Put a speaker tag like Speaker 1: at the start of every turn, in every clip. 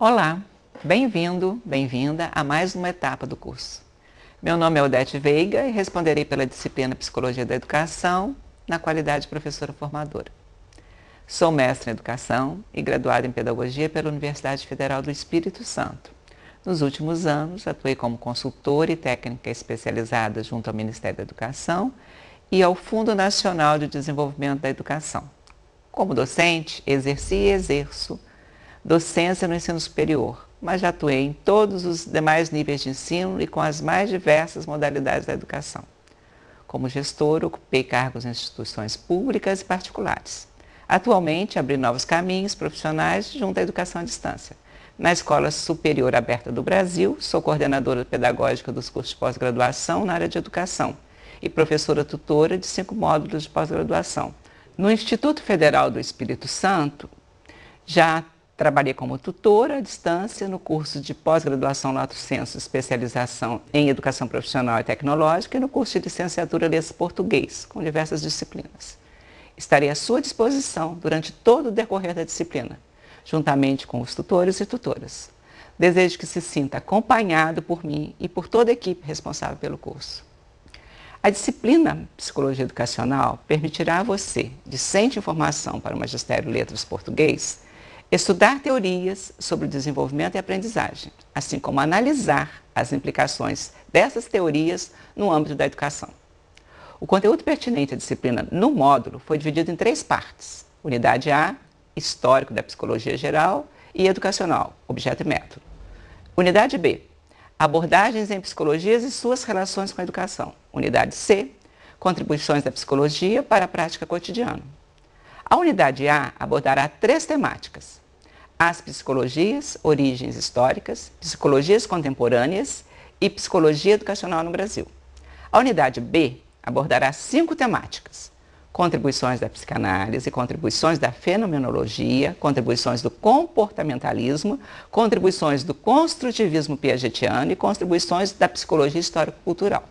Speaker 1: Olá, bem-vindo, bem-vinda a mais uma etapa do curso. Meu nome é Odete Veiga e responderei pela disciplina Psicologia da Educação, na qualidade de professora formadora. Sou mestre em Educação e graduada em Pedagogia pela Universidade Federal do Espírito Santo. Nos últimos anos, atuei como consultora e técnica especializada junto ao Ministério da Educação e ao Fundo Nacional de Desenvolvimento da Educação. Como docente, exerci e exerço docência no ensino superior, mas já atuei em todos os demais níveis de ensino e com as mais diversas modalidades da educação. Como gestor, ocupei cargos em instituições públicas e particulares. Atualmente, abri novos caminhos profissionais junto à educação à distância. Na Escola Superior Aberta do Brasil, sou coordenadora pedagógica dos cursos de pós-graduação na área de educação e professora tutora de cinco módulos de pós-graduação. No Instituto Federal do Espírito Santo, já Trabalhei como tutora à distância no curso de pós-graduação Lato Senso, especialização em educação profissional e tecnológica e no curso de licenciatura Letras Português, com diversas disciplinas. Estarei à sua disposição durante todo o decorrer da disciplina, juntamente com os tutores e tutoras. Desejo que se sinta acompanhado por mim e por toda a equipe responsável pelo curso. A disciplina Psicologia Educacional permitirá a você, de em informação para o Magistério Letras Português, Estudar teorias sobre o desenvolvimento e aprendizagem, assim como analisar as implicações dessas teorias no âmbito da educação. O conteúdo pertinente à disciplina no módulo foi dividido em três partes: Unidade A, Histórico da Psicologia Geral e Educacional, Objeto e Método. Unidade B, Abordagens em Psicologias e suas relações com a educação. Unidade C, Contribuições da Psicologia para a Prática Cotidiana. A unidade A abordará três temáticas: as psicologias, origens históricas, psicologias contemporâneas e psicologia educacional no Brasil. A unidade B abordará cinco temáticas: contribuições da psicanálise, contribuições da fenomenologia, contribuições do comportamentalismo, contribuições do construtivismo piagetiano e contribuições da psicologia histórico-cultural.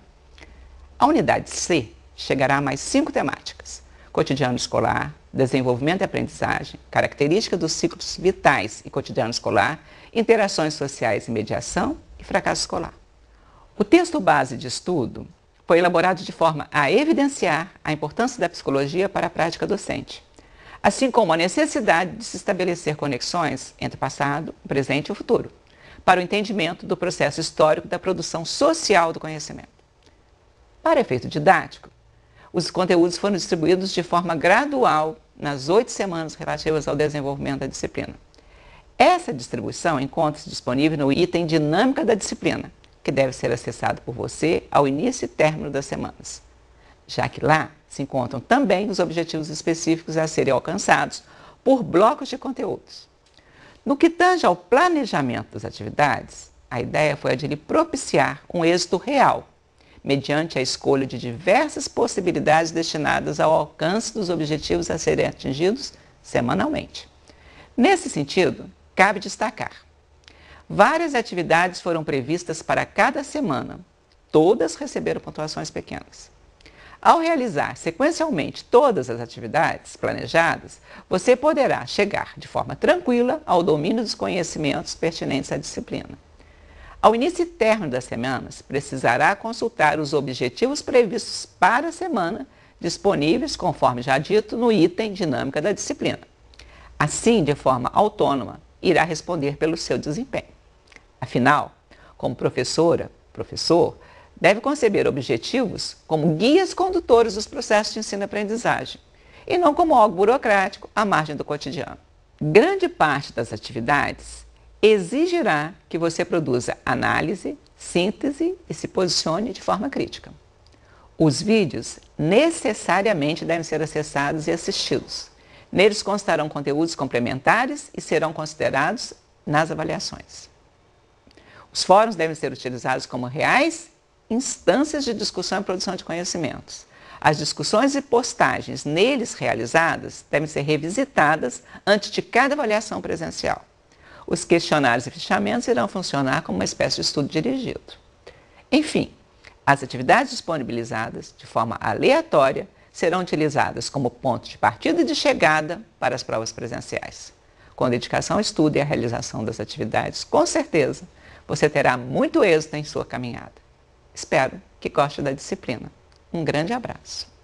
Speaker 1: A unidade C chegará a mais cinco temáticas: cotidiano escolar, desenvolvimento e aprendizagem, características dos ciclos vitais e cotidiano escolar, interações sociais e mediação e fracasso escolar. O texto base de estudo foi elaborado de forma a evidenciar a importância da psicologia para a prática docente, assim como a necessidade de se estabelecer conexões entre o passado, o presente e o futuro, para o entendimento do processo histórico da produção social do conhecimento. Para efeito didático, os conteúdos foram distribuídos de forma gradual nas oito semanas relativas ao desenvolvimento da disciplina. Essa distribuição encontra-se disponível no item Dinâmica da Disciplina, que deve ser acessado por você ao início e término das semanas, já que lá se encontram também os objetivos específicos a serem alcançados por blocos de conteúdos. No que tange ao planejamento das atividades, a ideia foi a de lhe propiciar um êxito real mediante a escolha de diversas possibilidades destinadas ao alcance dos objetivos a serem atingidos semanalmente. Nesse sentido, cabe destacar: várias atividades foram previstas para cada semana, todas receberam pontuações pequenas. Ao realizar sequencialmente todas as atividades planejadas, você poderá chegar de forma tranquila ao domínio dos conhecimentos pertinentes à disciplina. Ao início e término das semanas, precisará consultar os objetivos previstos para a semana, disponíveis, conforme já dito, no item Dinâmica da Disciplina. Assim, de forma autônoma, irá responder pelo seu desempenho. Afinal, como professora, professor, deve conceber objetivos como guias condutores dos processos de ensino-aprendizagem e não como algo burocrático à margem do cotidiano. Grande parte das atividades exigirá que você produza análise, síntese e se posicione de forma crítica. Os vídeos necessariamente devem ser acessados e assistidos. Neles constarão conteúdos complementares e serão considerados nas avaliações. Os fóruns devem ser utilizados como reais instâncias de discussão e produção de conhecimentos. As discussões e postagens neles realizadas devem ser revisitadas antes de cada avaliação presencial. Os questionários e fichamentos irão funcionar como uma espécie de estudo dirigido. Enfim, as atividades disponibilizadas de forma aleatória serão utilizadas como ponto de partida e de chegada para as provas presenciais. Com dedicação ao estudo e à realização das atividades, com certeza, você terá muito êxito em sua caminhada. Espero que goste da disciplina. Um grande abraço.